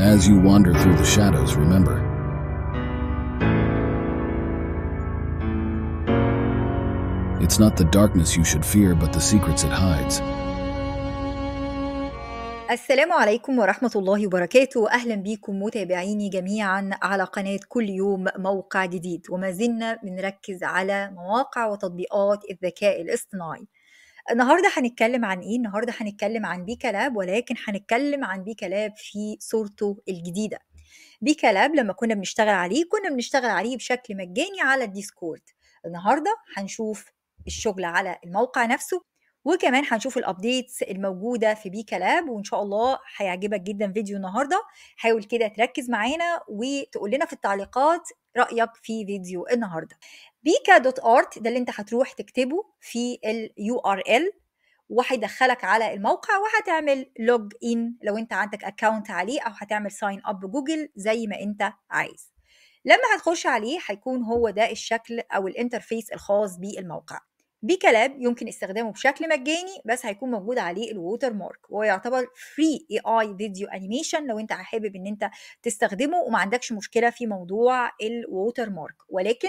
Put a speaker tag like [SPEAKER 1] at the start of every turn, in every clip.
[SPEAKER 1] As you wander through the shadows, remember. It's not the darkness you should fear, but the secrets it hides. السلام عليكم ورحمة الله وبركاته أهلا بكم متابعيني جميعا على قناة كل يوم موقع جديد وما زلنا بنركز على مواقع وتطبيقات الذكاء الاصطناعي النهارده هنتكلم عن ايه النهارده هنتكلم عن بيكا لاب ولكن هنتكلم عن بيكا لاب في صورته الجديده بيكا لاب لما كنا بنشتغل عليه كنا بنشتغل عليه بشكل مجاني على الديسكورد النهارده هنشوف الشغل على الموقع نفسه وكمان هنشوف الابديتس الموجوده في بيكا لاب وان شاء الله هيعجبك جدا فيديو النهارده حاول كده تركز معانا وتقول لنا في التعليقات رايك في فيديو النهارده بيكا دوت ارت ده اللي انت هتروح تكتبه في اليو ار ال وهيدخلك على الموقع وهتعمل لوج ان لو انت عندك اكونت عليه او هتعمل ساين اب جوجل زي ما انت عايز لما هتخش عليه هيكون هو ده الشكل او الانترفيس الخاص بالموقع بكلاب يمكن استخدامه بشكل مجاني بس هيكون موجود عليه الووتر مارك وهو يعتبر فري اي اي فيديو انيميشن لو انت حابب ان انت تستخدمه وما عندكش مشكله في موضوع الووتر مارك ولكن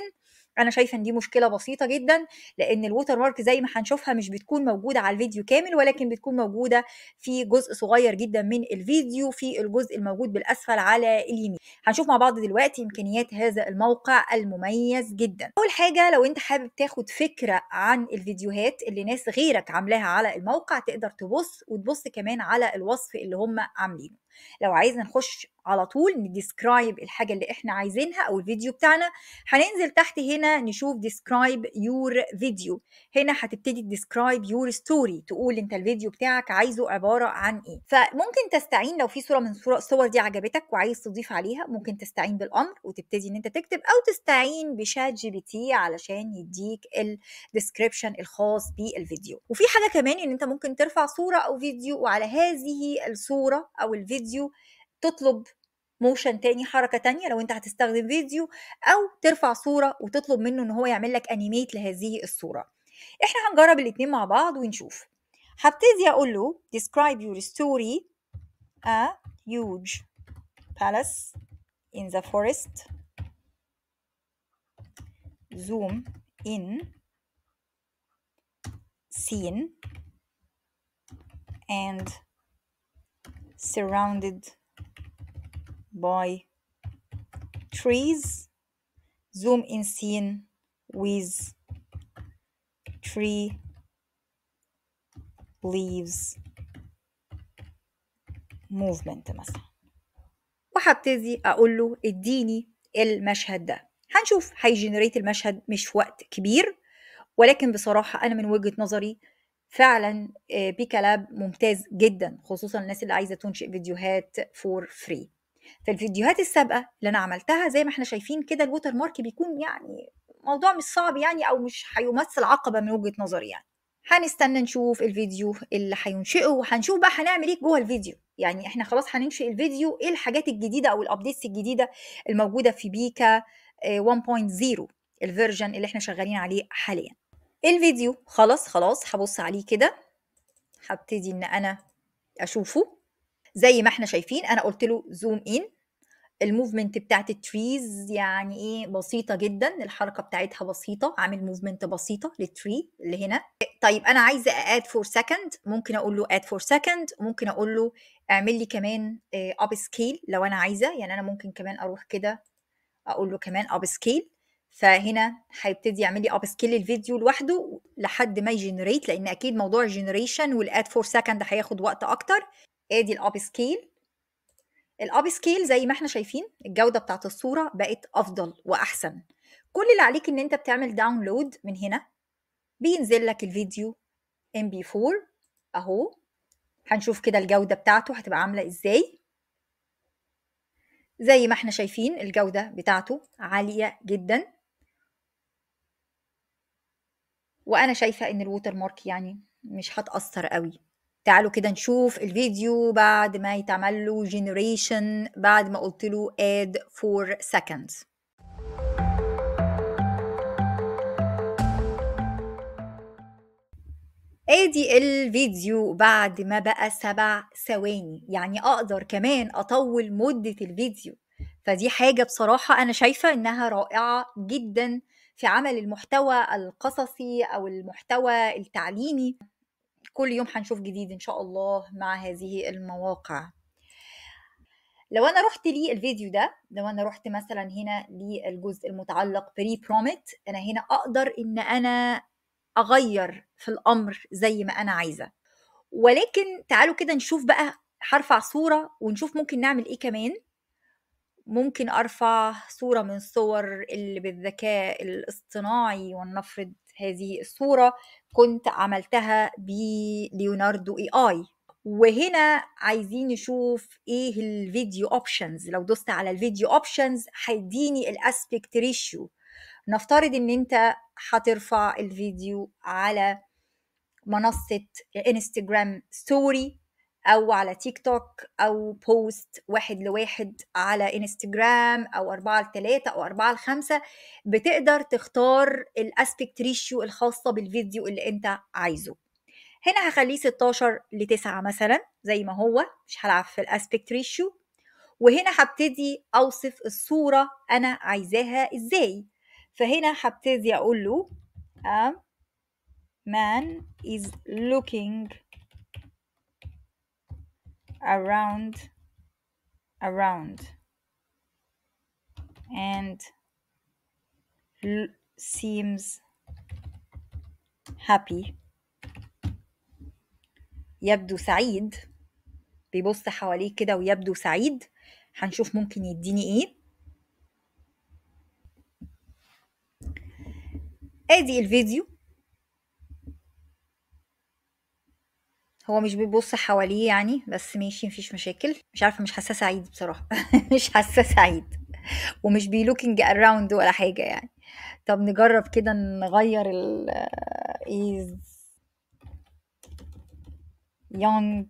[SPEAKER 1] انا شايفه ان دي مشكله بسيطه جدا لان الووتر مارك زي ما هنشوفها مش بتكون موجوده على الفيديو كامل ولكن بتكون موجوده في جزء صغير جدا من الفيديو في الجزء الموجود بالاسفل على اليمين هنشوف مع بعض دلوقتي امكانيات هذا الموقع المميز جدا اول حاجه لو انت حابب تاخد فكره عن الفيديوهات اللي ناس غيرك عاملاها على الموقع تقدر تبص وتبص كمان على الوصف اللي هم عاملينه لو عايزنا نخش على طول نديسكرايب الحاجه اللي احنا عايزينها او الفيديو بتاعنا هننزل تحت هنا نشوف ديسكرايب يور فيديو هنا هتبتدي ديسكرايب يور ستوري تقول انت الفيديو بتاعك عايزه عباره عن ايه فممكن تستعين لو في صوره من صور الصور دي عجبتك وعايز تضيف عليها ممكن تستعين بالامر وتبتدي ان انت تكتب او تستعين بشات جي بي تي علشان يديك الديسكريبشن الخاص بالفيديو وفي حاجه كمان ان انت ممكن ترفع صوره او فيديو وعلى هذه الصوره او الفيديو فيديو تطلب موشن تاني حركة تانية لو انت هتستخدم فيديو او ترفع صورة وتطلب منه ان هو يعمل لك انيميت لهذه الصورة احنا هنجرب الاتنين مع بعض ونشوف هبتدي اقول له describe your story a huge palace in the forest zoom in scene and surrounded by trees zoom in scene with tree leaves movement مثلا وهبتدي اقول له اديني المشهد ده هنشوف هيجنريت المشهد مش في وقت كبير ولكن بصراحه انا من وجهه نظري فعلا آه، بيكالاب ممتاز جدا خصوصا الناس اللي عايزه تنشئ فيديوهات فور فري فالفيديوهات السابقه اللي انا عملتها زي ما احنا شايفين كده الووتر مارك بيكون يعني موضوع مش صعب يعني او مش هيمثل عقبه من وجهه نظري يعني هنستنى نشوف الفيديو اللي هينشئه وهنشوف بقى هنعمل ايه جوه الفيديو يعني احنا خلاص هننشئ الفيديو ايه الحاجات الجديده او الابديتس الجديده الموجوده في بيكا 1.0 آه، الفيرجن اللي احنا شغالين عليه حاليا الفيديو خلاص خلاص هبص عليه كده هبتدي ان انا اشوفه زي ما احنا شايفين انا قلت له زوم ان الموفمنت بتاعت التريز يعني ايه بسيطه جدا الحركه بتاعتها بسيطه عامل موفمنت بسيطه للتري اللي هنا طيب انا عايزه اد فور سكند ممكن اقول له اد فور سكند ممكن اقول له اعمل لي كمان اب آه، سكيل لو انا عايزه يعني انا ممكن كمان اروح كده اقول له كمان اب سكيل فهنا هيبتدي يعمل لي اب سكيل الفيديو لوحده لحد ما يجنريت لان اكيد موضوع الجنريشن والاد 4 سكند هياخد وقت اكتر ادي الاب سكيل الاب سكيل زي ما احنا شايفين الجوده بتاعت الصوره بقت افضل واحسن كل اللي عليك ان انت بتعمل داونلود من هنا بينزل لك الفيديو ام بي 4 اهو هنشوف كده الجوده بتاعته هتبقى عامله ازاي زي ما احنا شايفين الجوده بتاعته عاليه جدا وانا شايفه ان الووتر مارك يعني مش هتاثر قوي تعالوا كده نشوف الفيديو بعد ما يتعمل له جينيريشن بعد ما قلت له اد فور سكندز ادي الفيديو بعد ما بقى سبع ثواني يعني اقدر كمان اطول مدة الفيديو فدي حاجة بصراحة انا شايفة انها رائعة جدا في عمل المحتوى القصصي او المحتوى التعليمي كل يوم هنشوف جديد ان شاء الله مع هذه المواقع لو انا رحت للفيديو ده لو انا رحت مثلا هنا للجزء المتعلق بري بروميت انا هنا اقدر ان انا اغير في الامر زي ما انا عايزه ولكن تعالوا كده نشوف بقى هرفع صوره ونشوف ممكن نعمل ايه كمان ممكن أرفع صورة من صور اللي بالذكاء الاصطناعي ونفرض هذه الصورة كنت عملتها بليوناردو اي اي وهنا عايزين نشوف ايه الفيديو اوبشنز لو دوست على الفيديو اوبشنز هيديني الاسبكت ريشيو نفترض ان انت هترفع الفيديو على منصة انستجرام ستوري او على تيك توك او بوست واحد لواحد على انستجرام او أربعة لثلاثة او أربعة لخمسة بتقدر تختار الاسبكت ريشيو الخاصة بالفيديو اللي انت عايزه هنا هخليه 16 ل 9 مثلا زي ما هو مش هلعب في الاسبكت ريشيو وهنا هبتدي اوصف الصورة انا عايزاها ازاي فهنا هبتدي اقول له آه، man is looking around around and seems happy يبدو سعيد بيبص حواليه كده ويبدو سعيد هنشوف ممكن يديني ايه ادي الفيديو هو مش بيبص حواليه يعني بس ماشي مفيش مشاكل مش عارفه مش حاسه سعيد بصراحه مش حاسه سعيد ومش بيلوكينج اراوند ولا حاجه يعني طب نجرب كده نغير ال is young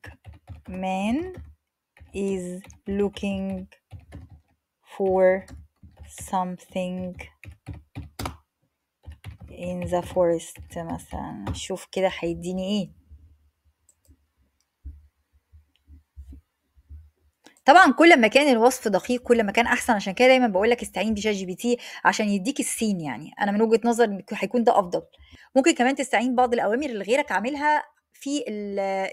[SPEAKER 1] man is looking for something in the forest مثلا شوف كده هيديني ايه طبعا كل ما كان الوصف دقيق كل ما كان احسن عشان كده دايما بقول لك استعين بشات جي بي تي عشان يديك السين يعني انا من وجهه نظري هيكون ده افضل ممكن كمان تستعين بعض الاوامر اللي غيرك عاملها في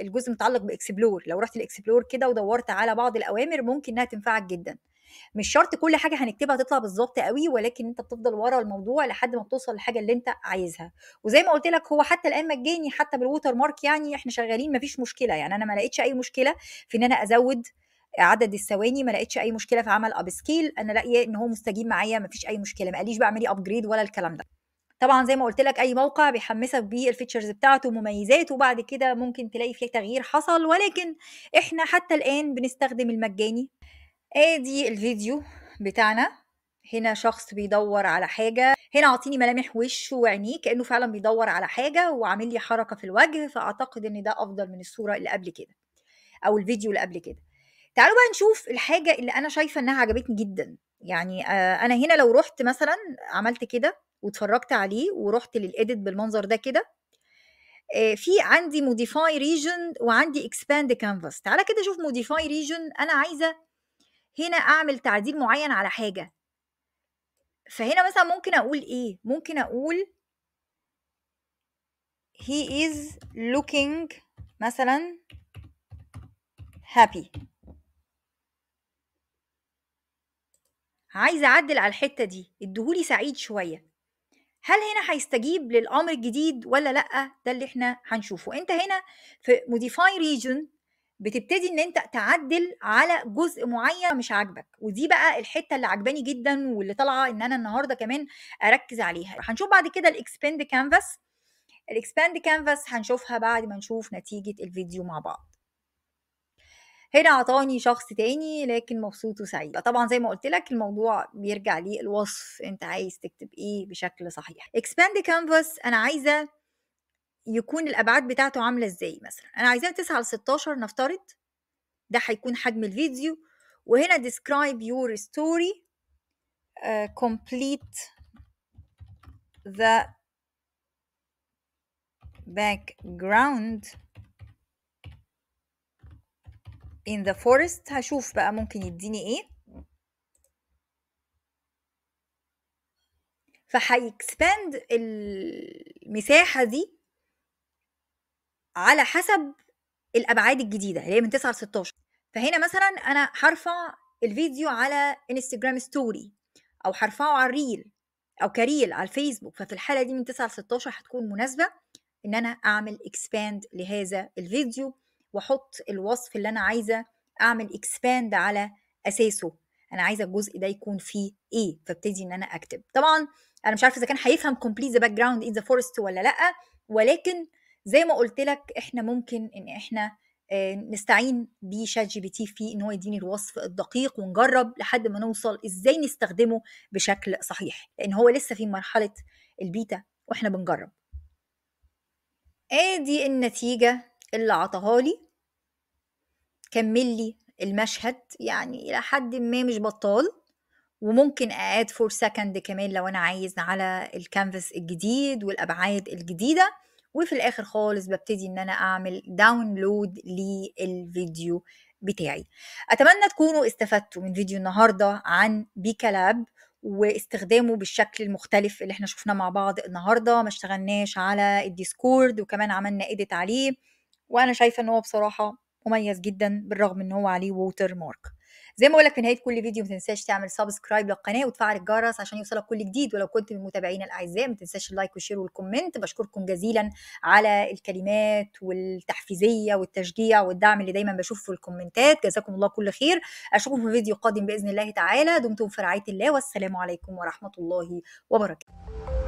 [SPEAKER 1] الجزء المتعلق باكسبلور لو رحت الاكسبلور كده ودورت على بعض الاوامر ممكن انها تنفعك جدا مش شرط كل حاجه هنكتبها تطلع بالظبط قوي ولكن انت بتفضل ورا الموضوع لحد ما بتوصل للحاجه اللي انت عايزها وزي ما قلت لك هو حتى الان مجاني حتى بالووتر مارك يعني احنا شغالين مفيش مشكله يعني انا ما لقيتش اي مشكله في ان انا ازود عدد الثواني ما لقيتش اي مشكله في عمل اب سكيل انا لاقيه ان هو مستجيب معايا ما فيش اي مشكله ما قاليش بعملي ابجريد ولا الكلام ده طبعا زي ما قلت لك اي موقع بيحمسك بيه الفيتشرز بتاعته ومميزاته وبعد كده ممكن تلاقي فيه تغيير حصل ولكن احنا حتى الان بنستخدم المجاني ادي الفيديو بتاعنا هنا شخص بيدور على حاجة هنا عاطيني ملامح وشه وعينيه كأنه فعلا بيدور على حاجة وعامل لي حركة في الوجه فأعتقد إن ده أفضل من الصورة اللي قبل كده أو الفيديو اللي قبل كده تعالوا بقى نشوف الحاجه اللي انا شايفه انها عجبتني جدا يعني انا هنا لو رحت مثلا عملت كده واتفرجت عليه ورحت للايديت بالمنظر ده كده في عندي موديفاي ريجن وعندي اكسباند كانفاس تعالى كده شوف موديفاي ريجن انا عايزه هنا اعمل تعديل معين على حاجه فهنا مثلا ممكن اقول ايه ممكن اقول he is looking مثلا happy عايزة أعدل على الحتة دي ادهولي سعيد شوية هل هنا هيستجيب للأمر الجديد ولا لأ ده اللي احنا هنشوفه انت هنا في modify region بتبتدي ان انت تعدل على جزء معين مش عاجبك ودي بقى الحته اللي عجباني جدا واللي طالعه ان انا النهارده كمان اركز عليها هنشوف بعد كده الاكسباند كانفاس الاكسباند كانفاس هنشوفها بعد ما نشوف نتيجه الفيديو مع بعض هنا عطاني شخص تاني لكن مبسوط وسعيد طبعا زي ما قلت لك الموضوع بيرجع للوصف انت عايز تكتب ايه بشكل صحيح expand canvas انا عايزه يكون الابعاد بتاعته عامله ازاي مثلا انا عايزاه 9 على 16 نفترض ده هيكون حجم الفيديو وهنا describe your story uh, complete the background in the forest هشوف بقى ممكن يديني ايه فهيكسباند المساحة دي على حسب الأبعاد الجديدة اللي هي من 9 ل 16 فهنا مثلا أنا هرفع الفيديو على انستجرام ستوري أو هرفعه على الريل أو كريل على الفيسبوك ففي الحالة دي من 9 ل 16 هتكون مناسبة إن أنا أعمل اكسباند لهذا الفيديو واحط الوصف اللي انا عايزه اعمل اكسباند على اساسه انا عايزه الجزء ده يكون فيه ايه فابتدي ان انا اكتب طبعا انا مش عارفه اذا كان هيفهم كومبليت ذا باك جراوند ان ذا فورست ولا لا ولكن زي ما قلت لك احنا ممكن ان احنا آه، نستعين بشات جي بي تي في ان هو يديني الوصف الدقيق ونجرب لحد ما نوصل ازاي نستخدمه بشكل صحيح لان هو لسه في مرحله البيتا واحنا بنجرب ادي النتيجه اللي عطاها لي كمل لي المشهد يعني الى حد ما مش بطال وممكن اقعد فور سكند كمان لو انا عايز على الكانفاس الجديد والابعاد الجديده وفي الاخر خالص ببتدي ان انا اعمل داونلود للفيديو بتاعي اتمنى تكونوا استفدتوا من فيديو النهارده عن بيكالاب واستخدامه بالشكل المختلف اللي احنا شفناه مع بعض النهارده ما اشتغلناش على الديسكورد وكمان عملنا ايديت عليه وانا شايفه ان هو بصراحه مميز جدا بالرغم ان هو عليه ووتر مارك زي ما بقول لك في نهايه كل فيديو ما تنساش تعمل سبسكرايب للقناه وتفعل الجرس عشان يوصلك كل جديد ولو كنت من متابعينا الاعزاء ما تنساش اللايك والشير والكومنت بشكركم جزيلا على الكلمات والتحفيزيه والتشجيع والدعم اللي دايما بشوفه في الكومنتات جزاكم الله كل خير اشوفكم في فيديو قادم باذن الله تعالى دمتم في رعايه الله والسلام عليكم ورحمه الله وبركاته